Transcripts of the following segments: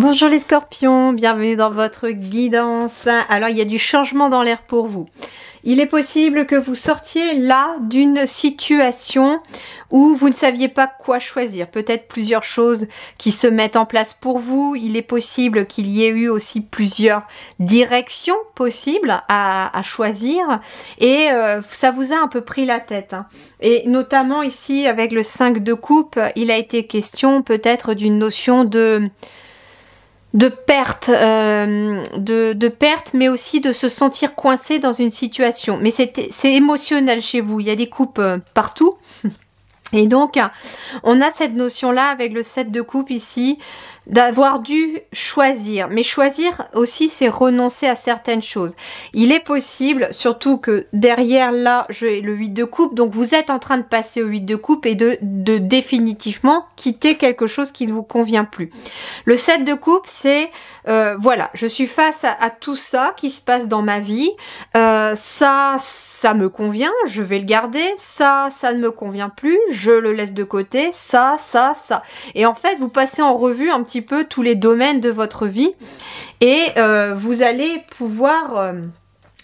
Bonjour les scorpions, bienvenue dans votre guidance. Alors il y a du changement dans l'air pour vous. Il est possible que vous sortiez là d'une situation où vous ne saviez pas quoi choisir. Peut-être plusieurs choses qui se mettent en place pour vous. Il est possible qu'il y ait eu aussi plusieurs directions possibles à, choisir. Et euh, ça vous a un peu pris la tête. Hein. Et notamment ici avec le 5 de coupe, il a été question peut-être d'une notion de de perte, euh, de, perte, mais aussi de se sentir coincé dans une situation. Mais c'est émotionnel chez vous, il y a des coupes euh, partout. Et donc, on a cette notion-là avec le set de coupe ici, d'avoir dû choisir. Mais choisir aussi, c'est renoncer à certaines choses. Il est possible, surtout que derrière là, j'ai le 8 de coupe, donc vous êtes en train de passer au 8 de coupe et de, définitivement quitter quelque chose qui ne vous convient plus. Le 7 de coupe, c'est, euh, voilà, je suis face à, tout ça qui se passe dans ma vie. Euh, ça, ça me convient, je vais le garder. Ça, ça ne me convient plus, je le laisse de côté. Ça, ça, ça. Et en fait, vous passez en revue un petit peu tous les domaines de votre vie et euh, vous allez pouvoir... Euh,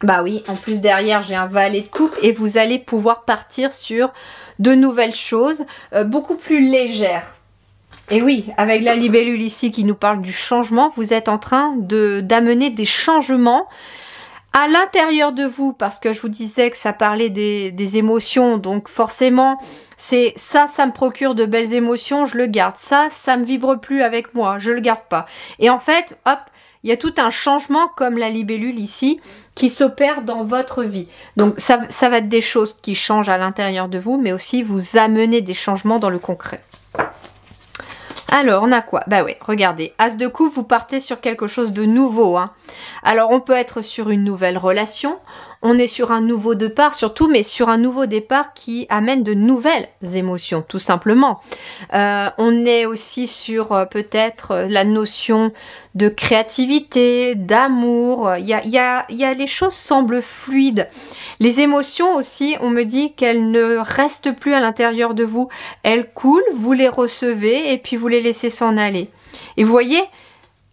bah oui, en plus derrière j'ai un valet de coupe et vous allez pouvoir partir sur de nouvelles choses euh, beaucoup plus légères. Et oui, avec la libellule ici qui nous parle du changement, vous êtes en train d'amener des changements à l'intérieur de vous, parce que je vous disais que ça parlait des, émotions, donc forcément, c'est ça, ça me procure de belles émotions, je le garde. Ça, ça me vibre plus avec moi, je le garde pas. Et en fait, hop, il y a tout un changement, comme la libellule ici, qui s'opère dans votre vie. Donc ça, ça va être des choses qui changent à l'intérieur de vous, mais aussi vous amener des changements dans le concret. Alors, on a quoi Bah ouais, regardez, As de coupe, vous partez sur quelque chose de nouveau. Hein. Alors, on peut être sur une nouvelle relation, on est sur un nouveau départ surtout, mais sur un nouveau départ qui amène de nouvelles émotions, tout simplement. Euh, on est aussi sur euh, peut-être euh, la notion de créativité, d'amour. Il y a, y, a, y a, les choses semblent fluides. Les émotions aussi, on me dit qu'elles ne restent plus à l'intérieur de vous. Elles coulent, vous les recevez et puis vous les laissez s'en aller. Et vous voyez,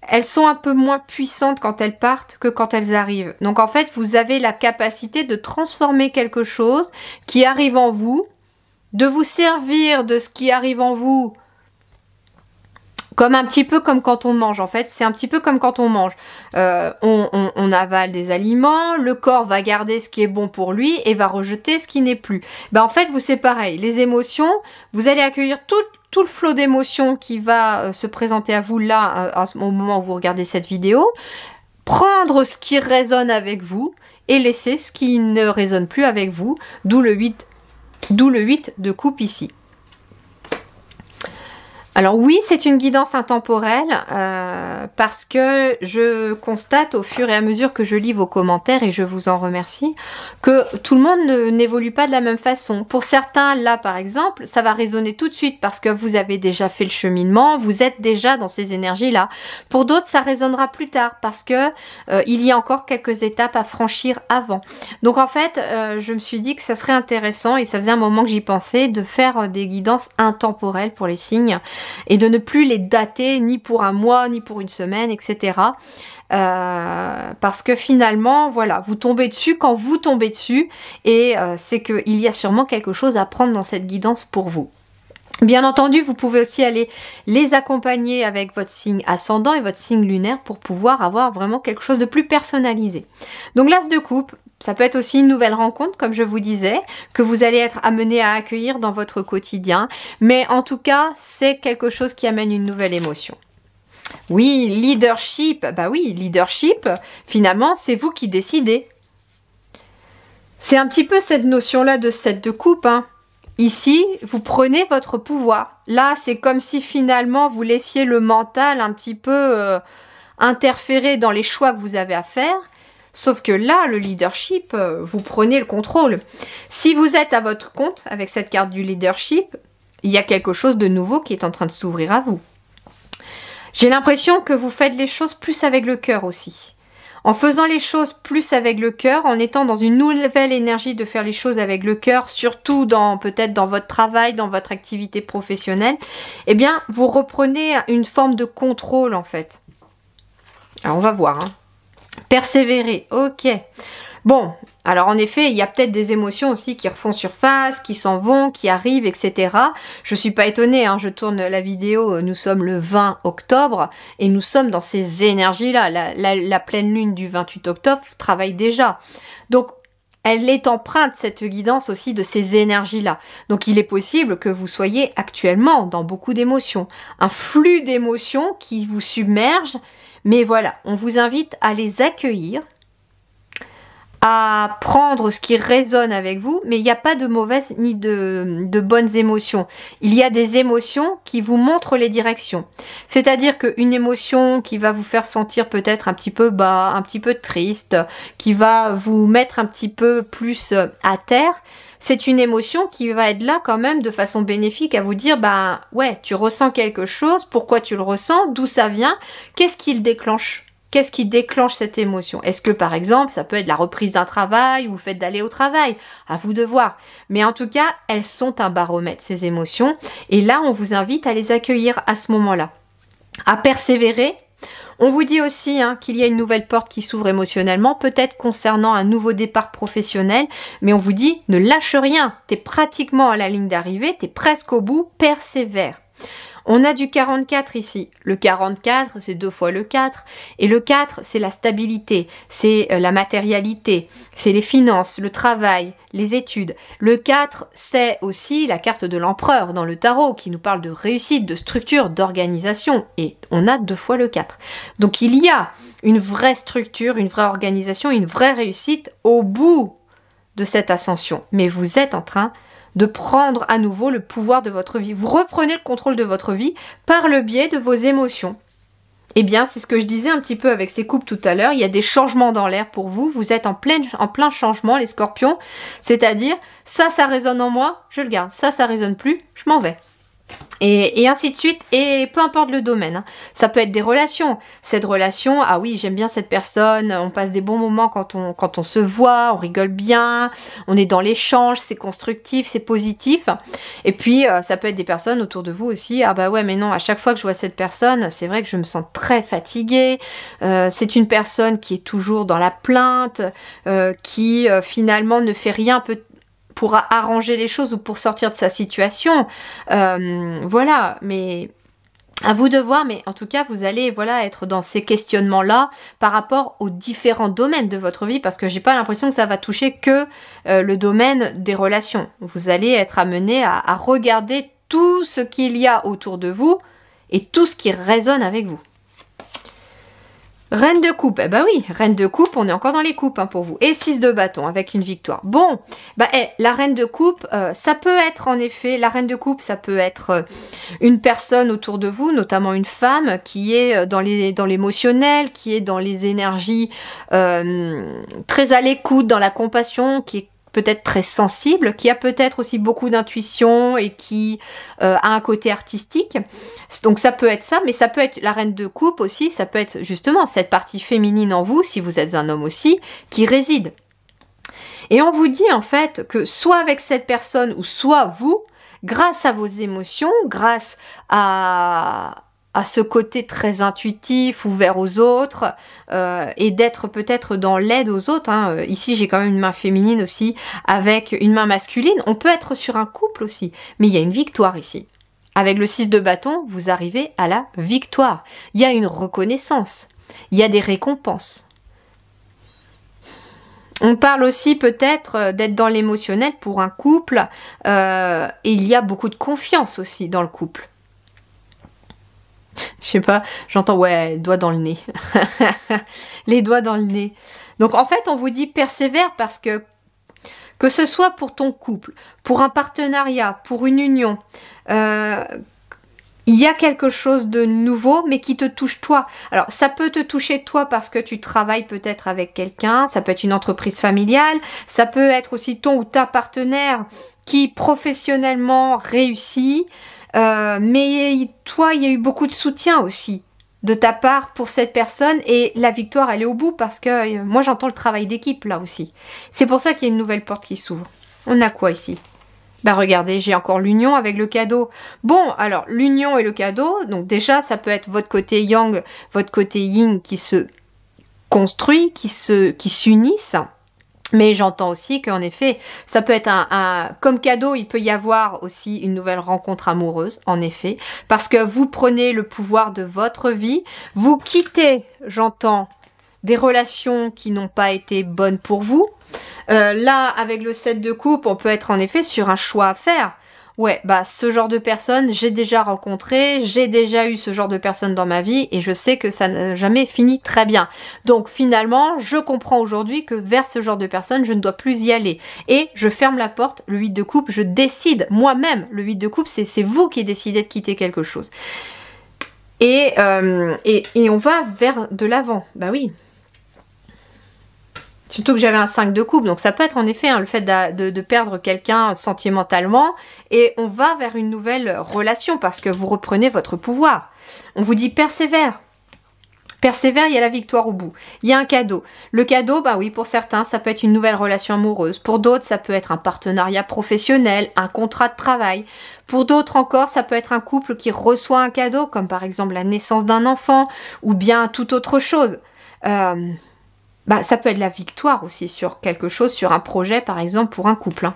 elles sont un peu moins puissantes quand elles partent que quand elles arrivent. Donc en fait, vous avez la capacité de transformer quelque chose qui arrive en vous, de vous servir de ce qui arrive en vous comme un petit peu comme quand on mange en fait, c'est un petit peu comme quand on mange. Euh, on, avale des aliments, le corps va garder ce qui est bon pour lui et va rejeter ce qui n'est plus. Ben, en fait, vous c'est pareil. Les émotions, vous allez accueillir toutes tout le flot d'émotions qui va euh, se présenter à vous là, euh, au moment où vous regardez cette vidéo, prendre ce qui résonne avec vous et laisser ce qui ne résonne plus avec vous, d'où le 8, d'où le 8 de coupe ici. Alors oui, c'est une guidance intemporelle euh, parce que je constate au fur et à mesure que je lis vos commentaires et je vous en remercie que tout le monde n'évolue pas de la même façon. Pour certains, là par exemple, ça va résonner tout de suite parce que vous avez déjà fait le cheminement, vous êtes déjà dans ces énergies-là. Pour d'autres, ça résonnera plus tard parce que euh, il y a encore quelques étapes à franchir avant. Donc en fait, euh, je me suis dit que ça serait intéressant et ça faisait un moment que j'y pensais de faire des guidances intemporelles pour les signes et de ne plus les dater ni pour un mois, ni pour une semaine, etc. Euh, parce que finalement, voilà, vous tombez dessus quand vous tombez dessus, et euh, c'est qu'il y a sûrement quelque chose à prendre dans cette guidance pour vous. Bien entendu, vous pouvez aussi aller les accompagner avec votre signe ascendant et votre signe lunaire pour pouvoir avoir vraiment quelque chose de plus personnalisé. Donc l'as de coupe, ça peut être aussi une nouvelle rencontre, comme je vous disais, que vous allez être amené à accueillir dans votre quotidien. Mais en tout cas, c'est quelque chose qui amène une nouvelle émotion. Oui, leadership, bah oui, leadership, finalement, c'est vous qui décidez. C'est un petit peu cette notion-là de cette de coupe. Hein. Ici, vous prenez votre pouvoir. Là, c'est comme si finalement vous laissiez le mental un petit peu euh, interférer dans les choix que vous avez à faire Sauf que là, le leadership, euh, vous prenez le contrôle. Si vous êtes à votre compte avec cette carte du leadership, il y a quelque chose de nouveau qui est en train de s'ouvrir à vous. J'ai l'impression que vous faites les choses plus avec le cœur aussi. En faisant les choses plus avec le cœur, en étant dans une nouvelle énergie de faire les choses avec le cœur, surtout dans peut-être dans votre travail, dans votre activité professionnelle, eh bien, vous reprenez une forme de contrôle en fait. Alors on va voir. Hein. Persévérer, ok. Bon, alors en effet, il y a peut-être des émotions aussi qui refont surface, qui s'en vont, qui arrivent, etc. Je suis pas étonnée, hein, je tourne la vidéo, euh, nous sommes le 20 octobre et nous sommes dans ces énergies-là. La, la pleine lune du 28 octobre travaille déjà. Donc elle est empreinte, cette guidance aussi, de ces énergies-là. Donc il est possible que vous soyez actuellement dans beaucoup d'émotions. Un flux d'émotions qui vous submerge, mais voilà, on vous invite à les accueillir, à prendre ce qui résonne avec vous, mais il n'y a pas de mauvaises ni de, bonnes émotions. Il y a des émotions qui vous montrent les directions. C'est-à-dire qu'une émotion qui va vous faire sentir peut-être un petit peu bas, un petit peu triste, qui va vous mettre un petit peu plus à terre, c'est une émotion qui va être là quand même de façon bénéfique à vous dire, bah ouais, tu ressens quelque chose, pourquoi tu le ressens, d'où ça vient, qu'est-ce qui le déclenche Qu'est-ce qui déclenche cette émotion Est-ce que par exemple, ça peut être la reprise d'un travail ou le fait d'aller au travail À vous de voir. Mais en tout cas, elles sont un baromètre, ces émotions. Et là, on vous invite à les accueillir à ce moment-là à persévérer on vous dit aussi hein, qu'il y a une nouvelle porte qui s'ouvre émotionnellement, peut-être concernant un nouveau départ professionnel, mais on vous dit ne lâche rien, t'es pratiquement à la ligne d'arrivée, t'es presque au bout, persévère. On a du 44 ici. Le 44, c'est deux fois le 4. Et le 4, c'est la stabilité, c'est euh, la matérialité, c'est les finances, le travail, les études. Le 4, c'est aussi la carte de l'empereur dans le tarot qui nous parle de réussite, de structure, d'organisation. Et on a deux fois le 4. Donc il y a une vraie structure, une vraie organisation, une vraie réussite au bout de cette ascension. Mais vous êtes en train de prendre à nouveau le pouvoir de votre vie. Vous reprenez le contrôle de votre vie par le biais de vos émotions. Eh bien, c'est ce que je disais un petit peu avec ces coupes tout à l'heure. Il y a des changements dans l'air pour vous. Vous êtes en plein, en plein changement, les scorpions. C'est-à-dire, ça, ça résonne en moi, je le garde. Ça, ça résonne plus, je m'en vais. Et, ainsi de suite, et peu importe le domaine. Hein. Ça peut être des relations. Cette relation, ah oui, j'aime bien cette personne, on passe des bons moments quand on, quand on se voit, on rigole bien, on est dans l'échange, c'est constructif, c'est positif. Et puis, euh, ça peut être des personnes autour de vous aussi, ah bah ouais, mais non, à chaque fois que je vois cette personne, c'est vrai que je me sens très fatiguée, euh, c'est une personne qui est toujours dans la plainte, euh, qui finalement ne fait rien pour arranger les choses ou pour sortir de sa situation. Euh, voilà, mais à vous de voir, mais en tout cas, vous allez voilà être dans ces questionnements-là par rapport aux différents domaines de votre vie, parce que j'ai pas l'impression que ça va toucher que euh, le domaine des relations. Vous allez être amené à regarder tout ce qu'il y a autour de vous et tout ce qui résonne avec vous. Reine de coupe, eh ben oui, reine de coupe, on est encore dans les coupes hein, pour vous. Et 6 de bâton avec une victoire. Bon, bah eh, la reine de coupe, euh, ça peut être en effet, la reine de coupe, ça peut être euh, une personne autour de vous, notamment une femme qui est euh, dans l'émotionnel, dans qui est dans les énergies très à l'écoute, dans la compassion, qui est peut-être très sensible, qui a peut-être aussi beaucoup d'intuition et qui euh, a un côté artistique. Donc ça peut être ça, mais ça peut être la reine de coupe aussi, ça peut être justement cette partie féminine en vous, si vous êtes un homme aussi, qui réside. Et on vous dit en fait que soit avec cette personne ou soit vous, grâce à vos émotions, grâce à, à ce côté très intuitif, ouvert aux autres, euh, et d'être peut-être dans l'aide aux autres. Hein. Euh, ici, j'ai quand même une main féminine aussi, avec une main masculine. On peut être sur un couple aussi, mais il y a une victoire ici. Avec le 6 de bâton, vous arrivez à la victoire. Il y a une reconnaissance, il y a des récompenses. On parle aussi peut-être euh, d'être dans l'émotionnel pour un couple, et il y a beaucoup de confiance aussi dans le couple. Je sais pas, j'entends, ouais, doigt dans le nez. les doigts dans le nez. Donc en fait, on vous dit persévère parce que que ce soit pour ton couple, pour un partenariat, pour une union, euh, il y a quelque chose de nouveau, mais qui te touche toi. Alors, ça peut te toucher toi parce que tu travailles peut-être avec quelqu'un, ça peut être une entreprise familiale, ça peut être aussi ton ou ta partenaire qui professionnellement réussit. Euh, mais toi, il y a eu beaucoup de soutien aussi de ta part pour cette personne et la victoire, elle est au bout parce que euh, moi, j'entends le travail d'équipe là aussi. C'est pour ça qu'il y a une nouvelle porte qui s'ouvre. On a quoi ici bah regardez, j'ai encore l'union avec le cadeau. Bon, alors l'union et le cadeau, donc déjà ça peut être votre côté yang, votre côté yin qui se construit, qui se qui s'unissent. Mais j'entends aussi qu'en effet, ça peut être un, Comme cadeau, il peut y avoir aussi une nouvelle rencontre amoureuse, en effet, parce que vous prenez le pouvoir de votre vie, vous quittez, j'entends, des relations qui n'ont pas été bonnes pour vous. Euh, là, avec le set de coupe, on peut être en effet sur un choix à faire ouais, bah ce genre de personne, j'ai déjà rencontré, j'ai déjà eu ce genre de personne dans ma vie et je sais que ça n'a jamais fini très bien. Donc finalement, je comprends aujourd'hui que vers ce genre de personne, je ne dois plus y aller. Et je ferme la porte, le 8 de coupe, je décide moi-même, le 8 de coupe, c'est vous qui décidez de quitter quelque chose. Et, euh, et, et on va vers de l'avant, bah oui, Surtout que j'avais un 5 de coupe, donc ça peut être en effet hein, le fait de, perdre quelqu'un sentimentalement et on va vers une nouvelle relation parce que vous reprenez votre pouvoir. On vous dit persévère, Persévère, il y a la victoire au bout. Il y a un cadeau. Le cadeau, bah oui, pour certains, ça peut être une nouvelle relation amoureuse. Pour d'autres, ça peut être un partenariat professionnel, un contrat de travail. Pour d'autres encore, ça peut être un couple qui reçoit un cadeau, comme par exemple la naissance d'un enfant, ou bien tout autre chose. Euh, bah, ça peut être la victoire aussi sur quelque chose, sur un projet par exemple pour un couple. Hein.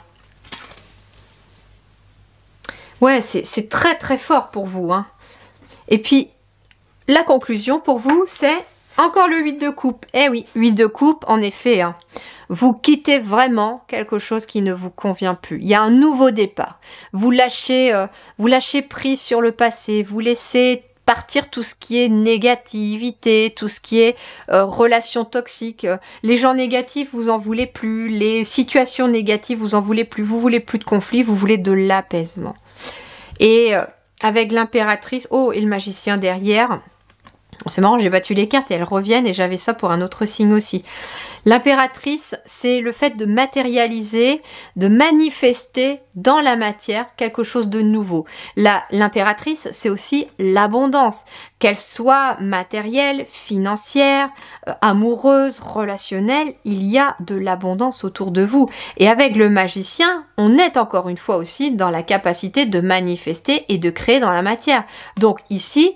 Ouais, c'est très très fort pour vous. Hein. Et puis, la conclusion pour vous, c'est encore le 8 de coupe. Eh oui, 8 de coupe, en effet. Hein. Vous quittez vraiment quelque chose qui ne vous convient plus. Il y a un nouveau départ. Vous lâchez, euh, vous lâchez prise sur le passé. Vous laissez partir tout ce qui est négativité, tout ce qui est euh, relations toxiques. Euh, les gens négatifs, vous en voulez plus. Les situations négatives, vous en voulez plus. Vous voulez plus de conflits, vous voulez de l'apaisement. Et euh, avec l'impératrice, oh, et le magicien derrière, c'est marrant, j'ai battu les cartes et elles reviennent et j'avais ça pour un autre signe aussi. L'impératrice, c'est le fait de matérialiser, de manifester dans la matière quelque chose de nouveau. L'impératrice, c'est aussi l'abondance, qu'elle soit matérielle, financière, euh, amoureuse, relationnelle, il y a de l'abondance autour de vous. Et avec le magicien, on est encore une fois aussi dans la capacité de manifester et de créer dans la matière. Donc ici,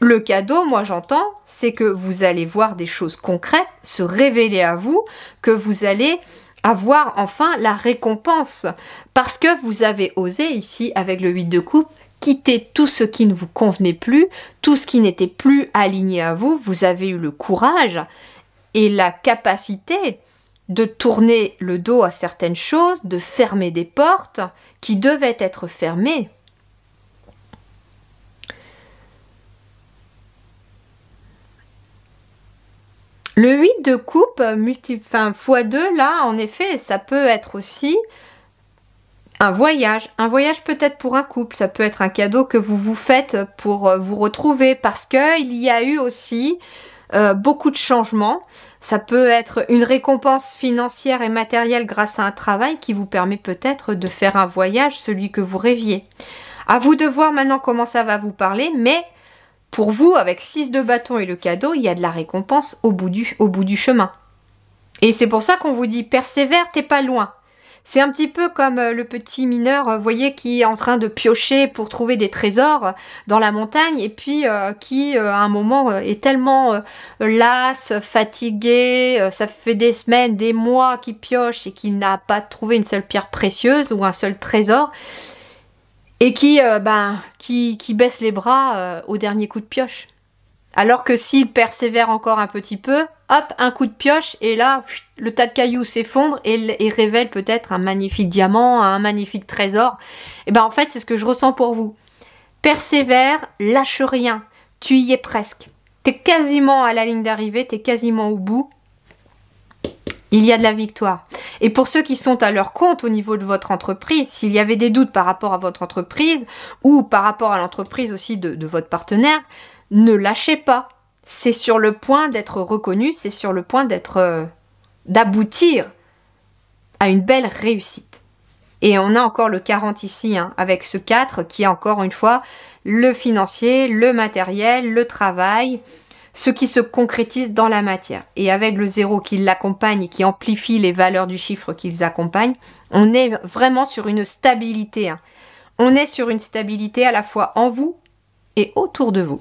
le cadeau, moi j'entends, c'est que vous allez voir des choses concrètes se révéler à vous, que vous allez avoir enfin la récompense, parce que vous avez osé ici, avec le 8 de coupe, quitter tout ce qui ne vous convenait plus, tout ce qui n'était plus aligné à vous, vous avez eu le courage et la capacité de tourner le dos à certaines choses, de fermer des portes qui devaient être fermées Le 8 de coupe, multi, enfin, x2, là, en effet, ça peut être aussi un voyage. Un voyage peut-être pour un couple, ça peut être un cadeau que vous vous faites pour euh, vous retrouver parce qu'il y a eu aussi euh, beaucoup de changements. Ça peut être une récompense financière et matérielle grâce à un travail qui vous permet peut-être de faire un voyage, celui que vous rêviez. À vous de voir maintenant comment ça va vous parler, mais pour vous, avec 6 de bâton et le cadeau, il y a de la récompense au bout du, au bout du chemin. Et c'est pour ça qu'on vous dit persévère, t'es pas loin. C'est un petit peu comme euh, le petit mineur, vous euh, voyez, qui est en train de piocher pour trouver des trésors euh, dans la montagne et puis qui, à un moment, est tellement lasse, las, fatigué, ça fait des semaines, des mois qu'il pioche et qu'il n'a pas trouvé une seule pierre précieuse ou un seul trésor et euh, ben, qui, qui, baisse les bras euh, au dernier coup de pioche. Alors que s'il persévère encore un petit peu, hop, un coup de pioche, et là, le tas de cailloux s'effondre et, révèle peut-être un magnifique diamant, un magnifique trésor. Et ben en fait, c'est ce que je ressens pour vous. Persévère, lâche rien, tu y es presque. T'es quasiment à la ligne d'arrivée, t'es quasiment au bout, il y a de la victoire. Et pour ceux qui sont à leur compte au niveau de votre entreprise, s'il y avait des doutes par rapport à votre entreprise ou par rapport à l'entreprise aussi de, votre partenaire, ne lâchez pas. C'est sur le point d'être reconnu, c'est sur le point d'être euh, d'aboutir à une belle réussite. Et on a encore le 40 ici, hein, avec ce 4 qui est encore une fois le financier, le matériel, le travail, ce qui se concrétise dans la matière. Et avec le zéro qui l'accompagne et qui amplifie les valeurs du chiffre qu'ils accompagnent, on est vraiment sur une stabilité. Hein. On est sur une stabilité à la fois en vous et autour de vous.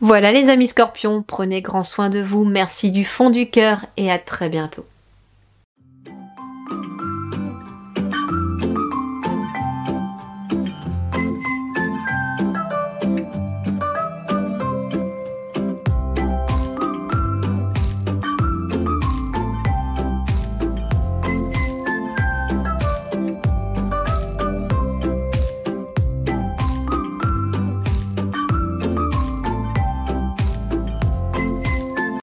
Voilà les amis scorpions, prenez grand soin de vous, merci du fond du cœur et à très bientôt.